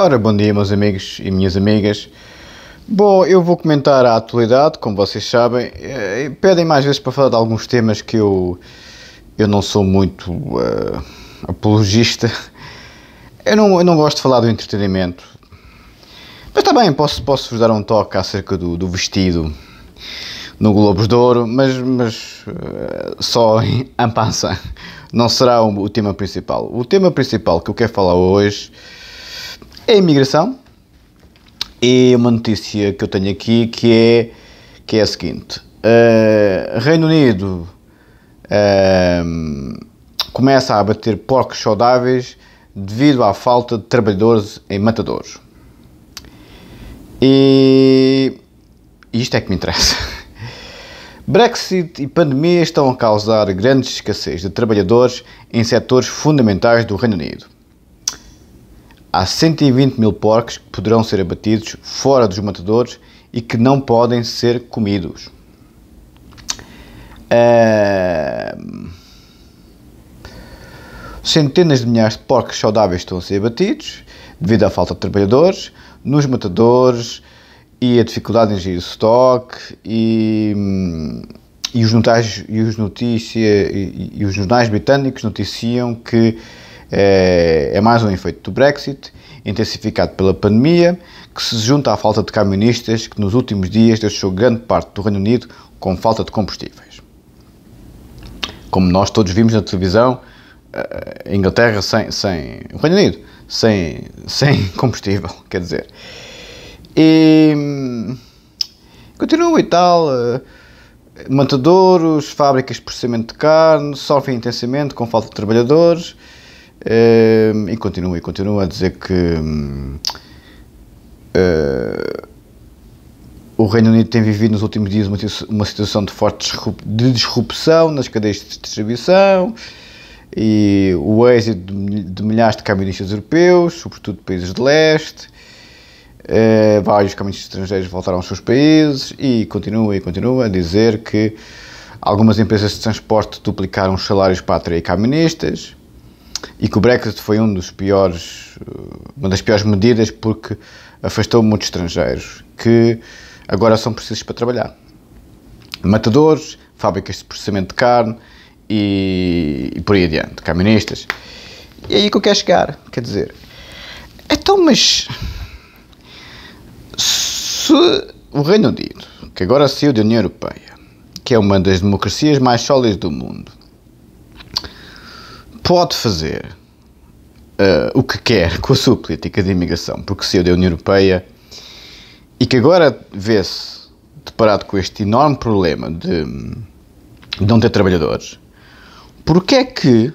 Ora, bom dia, meus amigos e minhas amigas. Bom, eu vou comentar a atualidade, como vocês sabem. Eh, pedem mais vezes para falar de alguns temas que eu, eu não sou muito uh, apologista. Eu não, eu não gosto de falar do entretenimento. Mas também tá posso, posso vos dar um toque acerca do, do vestido no Globos de Ouro, mas, mas uh, só em passant. Não será o, o tema principal. O tema principal que eu quero falar hoje é a imigração. E uma notícia que eu tenho aqui que é, que é a seguinte: uh, Reino Unido uh, começa a abater porcos saudáveis devido à falta de trabalhadores em matadores. E isto é que me interessa. Brexit e pandemia estão a causar grandes escassez de trabalhadores em setores fundamentais do Reino Unido. Há 120 mil porcos que poderão ser abatidos fora dos matadores e que não podem ser comidos. Uh... Centenas de milhares de porcos saudáveis estão a ser abatidos devido à falta de trabalhadores nos matadores e a dificuldade em gerir o estoque e, hum, e, os, notais, e, os, notícia, e, e os jornais britânicos noticiam que é, é mais um efeito do Brexit, intensificado pela pandemia, que se junta à falta de camionistas que nos últimos dias deixou grande parte do Reino Unido com falta de combustíveis. Como nós todos vimos na televisão, a eh, Inglaterra sem, sem o Reino Unido sem, sem combustível, quer dizer. E hum, continua e tal. Eh, matadouros, fábricas de processamento de carne sofrem intensamente com falta de trabalhadores. Ehm, e continua e continua a dizer que uh, o Reino Unido tem vivido nos últimos dias uma, uma situação de forte de disrupção nas cadeias de distribuição e o êxito de milhares de caministas europeus, sobretudo de países de leste. Uh, vários caminhos estrangeiros voltaram aos seus países e continua e continua a dizer que algumas empresas de transporte duplicaram os salários para atrair caministas, e que o Brexit foi um dos piores, eh, uma das piores medidas porque afastou muitos estrangeiros que agora são precisos para trabalhar. Matadores, fábricas de processamento de carne e, e por aí adiante, caministas. E é aí que eu quero chegar, quer dizer. Então, mas se o Reino Unido, que agora saiu da União Europeia, que é uma das democracias mais sólidas do mundo, pode fazer uh, o que quer com a sua política de imigração, porque saiu é da União Europeia e que agora vê-se deparado com este enorme problema de, de não ter trabalhadores, porque é que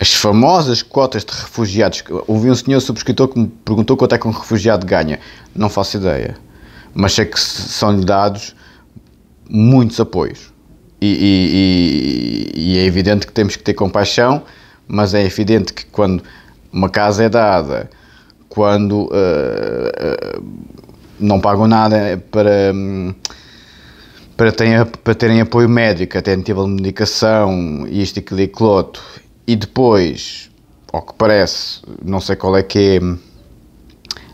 as famosas cotas de refugiados. Houve um senhor subscritor que me perguntou quanto é que um refugiado ganha. Não faço ideia. Mas sei que são-lhe dados muitos apoios e, e, e, é evidente que temos que ter compaixão, mas é evidente que quando uma casa é dada, quando uh, uh, não pagam nada para, para, ter, para terem apoio médico, até nível de medicação, isto, aquilo e cloto, e depois, ao que parece, não sei qual é que é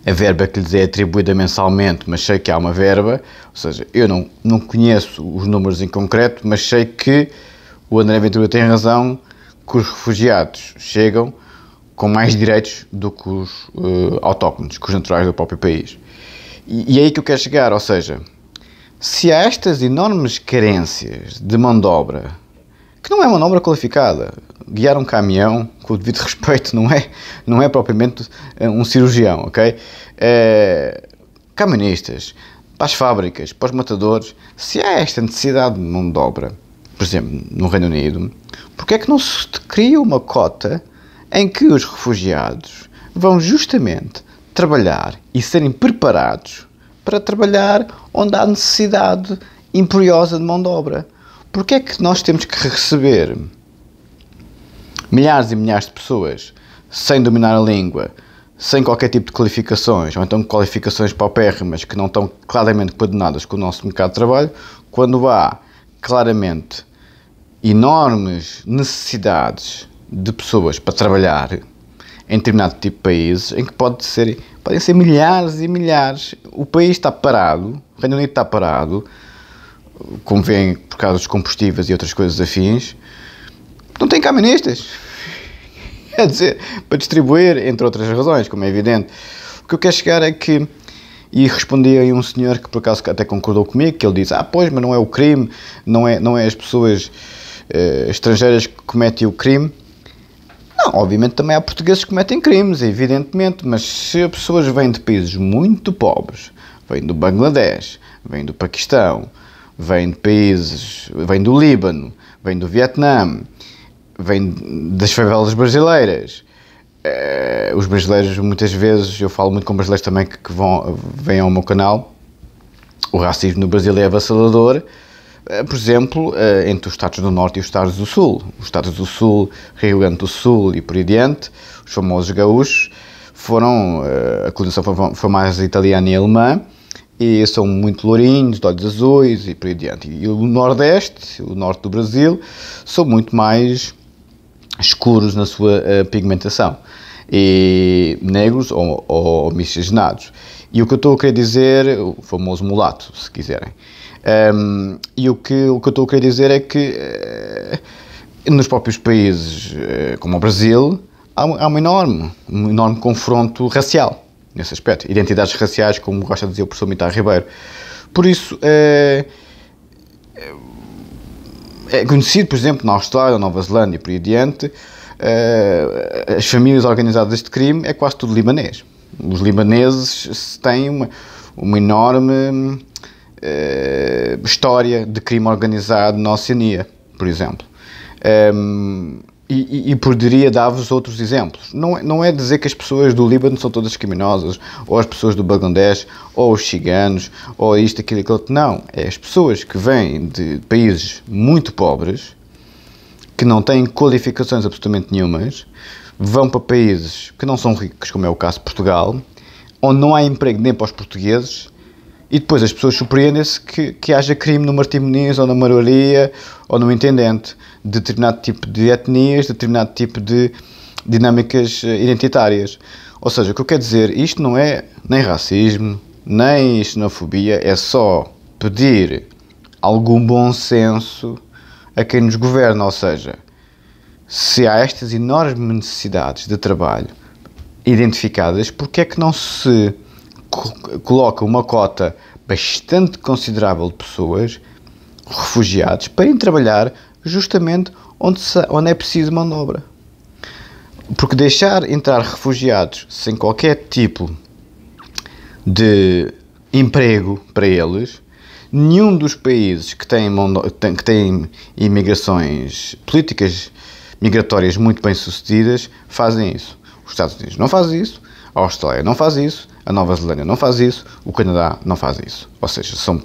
a verba que lhes é atribuída mensalmente, mas sei que há uma verba, ou seja, eu não, não conheço os números em concreto, mas sei que o André Ventura tem razão que os refugiados chegam com mais direitos do que os uh, autóctones, que os naturais do próprio país. E, e é aí que eu quero chegar, ou seja, se há estas enormes carências de mão de obra, que não é mão de obra qualificada, guiar um caminhão, com o devido respeito, não é, não é propriamente eh, um cirurgião, ok? É, eh, caminhonistas, para as fábricas, para os matadores, se há esta necessidade de mão de obra, por exemplo, no Reino Unido, porque é que não se cria uma cota em que os refugiados vão justamente trabalhar e serem preparados para trabalhar onde há necessidade imperiosa de mão de obra? Porque é que nós temos que receber milhares e milhares de pessoas sem dominar a língua, sem qualquer tipo de qualificações, ou então qualificações paupérrimas que não estão claramente coordenadas com o nosso mercado de trabalho, quando há claramente enormes necessidades de pessoas para trabalhar em determinado tipo de países, em que pode ser, podem ser milhares e milhares. O país está parado, o Reino Unido está parado, como vêem por causa dos combustíveis e outras coisas afins, não tem caministas. Quer dizer, para distribuir, entre outras razões, como é evidente. O que eu quero chegar é que. E respondi aí um senhor que por acaso até concordou comigo, que ele disse: Ah, pois, mas não é o crime, não é, não é as pessoas uh, estrangeiras que cometem o crime. Não, obviamente também há portugueses que cometem crimes, evidentemente, mas se as pessoas vêm de países muito pobres, vêm do Bangladesh, vêm do Paquistão, vêm de países, vêm do Líbano, vêm do Vietnã, vem das favelas brasileiras. Uh, os brasileiros, muitas vezes, eu falo muito com brasileiros também que, que vão, vêm ao meu canal. O racismo no Brasil é avassalador, uh, por exemplo, uh, entre os Estados do Norte e os Estados do Sul. Os Estados do Sul, Rio Grande do Sul e por aí diante, os famosos gaúchos, foram. a colonização foi, foi mais italiana e alemã e são muito lourinhos, de olhos azuis e por aí diante. E o Nordeste, o Norte do Brasil, são muito mais escuros na sua uh, pigmentação e negros ou, ou miscigenados. E o que eu estou a querer dizer, o famoso mulato, se quiserem. Um, ehm, e o que, o que eu estou a querer dizer é que uh, nos próprios países uh, como o Brasil há, há um, enorme, um enorme confronto racial nesse aspecto. Identidades raciais, como gosta de dizer o professor Mitar Ribeiro. Por isso, uh, é conhecido, por exemplo, na Austrália, Nova Zelândia e por aí adiante, uh, as famílias organizadas de crime é quase tudo libanês. Os libaneses têm uma, uma enorme uh, história de crime organizado na Oceania, por exemplo. Um, ehm, e, e, poderia dar-vos outros exemplos. Não, é, não é dizer que as pessoas do Líbano são todas criminosas, ou as pessoas do Bangladesh, ou os ciganos, ou isto, aquilo, aquilo. Não. É as pessoas que vêm de países muito pobres, que não têm qualificações absolutamente nenhumas, vão para países que não são ricos, como é o caso de Portugal, onde não há emprego nem para os portugueses e depois as pessoas surpreendem-se que, que haja crime no Martim Muniz, ou na Maroaria, ou no Intendente, de determinado tipo de etnias, de determinado tipo de dinâmicas eh, identitárias. Ou seja, o que eu quero dizer, isto não é nem racismo, nem xenofobia, é só pedir algum bom senso a quem nos governa. Ou seja, se há estas enormes necessidades de trabalho identificadas, porque é que não se coloca uma cota bastante considerável de pessoas, refugiados, para ir trabalhar justamente onde, onde é preciso mão de obra. Porque deixar entrar refugiados sem qualquer tipo de emprego para eles, nenhum dos países que têm, que têm imigrações políticas migratórias muito bem sucedidas fazem isso. Os Estados Unidos não fazem isso, a Austrália não faz isso, a Nova Zelândia não faz isso, o Canadá não faz isso. Ou seja, são,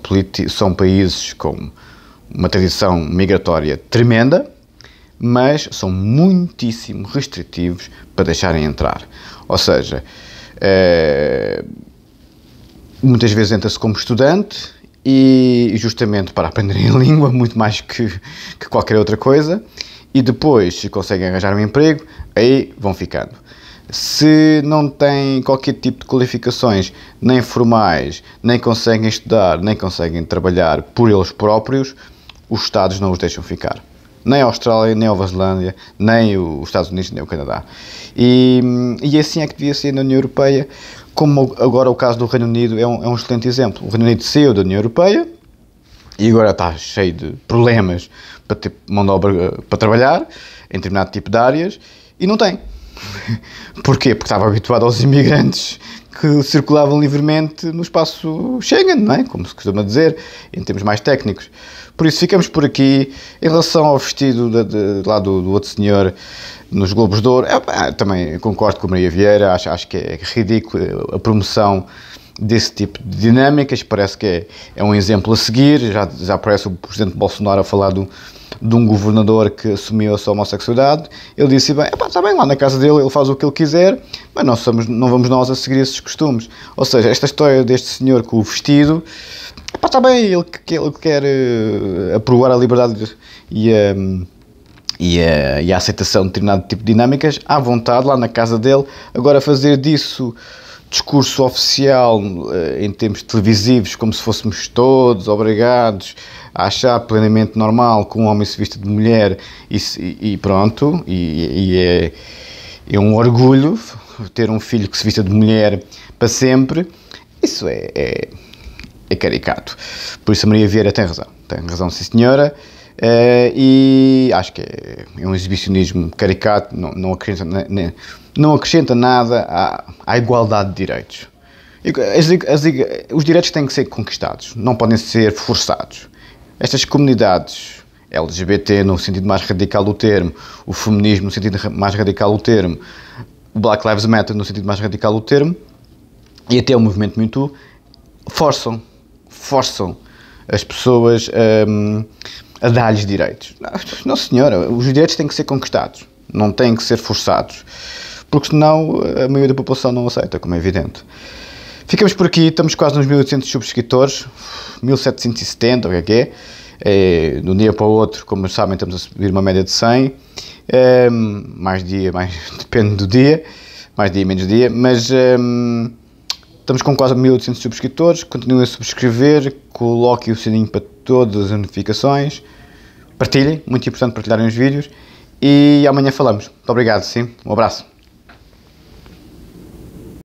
são países com uma tradição migratória tremenda, mas são muitíssimo restritivos para deixarem entrar. Ou seja, é, muitas vezes entra-se como estudante e justamente para aprenderem a língua, muito mais que, que qualquer outra coisa, e depois, se conseguem arranjar um emprego, aí vão ficando se não têm qualquer tipo de qualificações, nem formais, nem conseguem estudar, nem conseguem trabalhar por eles próprios, os Estados não os deixam ficar. Nem a Austrália, nem a Nova Zelândia, nem os Estados Unidos, nem o Canadá. E, e assim é que devia ser na União Europeia, como agora o caso do Reino Unido é um, é um excelente exemplo. O Reino Unido saiu da União Europeia e agora está cheio de problemas para ter mão de obra eh, para trabalhar em determinado tipo de áreas e não tem. Porquê? Porque estava habituado aos imigrantes que circulavam livremente no espaço Schengen, não é? Como se costuma dizer, em termos mais técnicos. Por isso ficamos por aqui. Em relação ao vestido de, de, lá do, do, outro senhor nos Globos de Ouro, eu, é, também concordo com a Maria Vieira, acho, acho que é ridículo a promoção desse tipo de dinâmicas. Parece que é, é um exemplo a seguir. Já, já aparece o presidente Bolsonaro a falar do, de um governador que assumiu a sua homossexualidade. Ele disse: bem, epá, está bem, lá na casa dele ele faz o que ele quiser, mas não, somos, não vamos nós a seguir esses costumes. Ou seja, esta história deste senhor com o vestido. Epá, está bem, ele, ele quer uh, aprovar a liberdade e a. Um, e a, e a, aceitação de determinado tipo de dinâmicas à vontade lá na casa dele. Agora, fazer disso discurso oficial eh, em termos televisivos, como se fôssemos todos obrigados a achar plenamente normal que um homem se vista de mulher e, e pronto, e, e é, é, um orgulho ter um filho que se vista de mulher para sempre, isso é, é, é caricato. Por isso a Maria Vieira tem razão, tem razão sim senhora. Eh, e acho que é, um exibicionismo caricato, não, não, acrescenta, nem, não acrescenta nada à, à, igualdade de direitos. As, as, os direitos têm que ser conquistados, não podem ser forçados. Estas comunidades LGBT, no sentido mais radical do termo, o feminismo, no sentido mais radical do termo, o Black Lives Matter, no sentido mais radical do termo, e até o movimento MeToo, forçam, forçam as pessoas. Um, ehm, a dar-lhes direitos. Não, senhora, os direitos têm que ser conquistados, não têm que ser forçados, porque senão a maioria da população não aceita, como é evidente. Ficamos por aqui, estamos quase nos 1800 subscritores, 1770, o que é que é? é de um dia para o outro, como sabem, estamos a subir uma média de 100, é, ehm, mais dia, mais depende do dia, mais dia, menos dia, mas é, estamos com quase 1800 subscritores, continuem a subscrever, coloquem o sininho para todas as notificações, partilhem, muito importante partilharem os vídeos e amanhã falamos. Muito obrigado, sim, um abraço.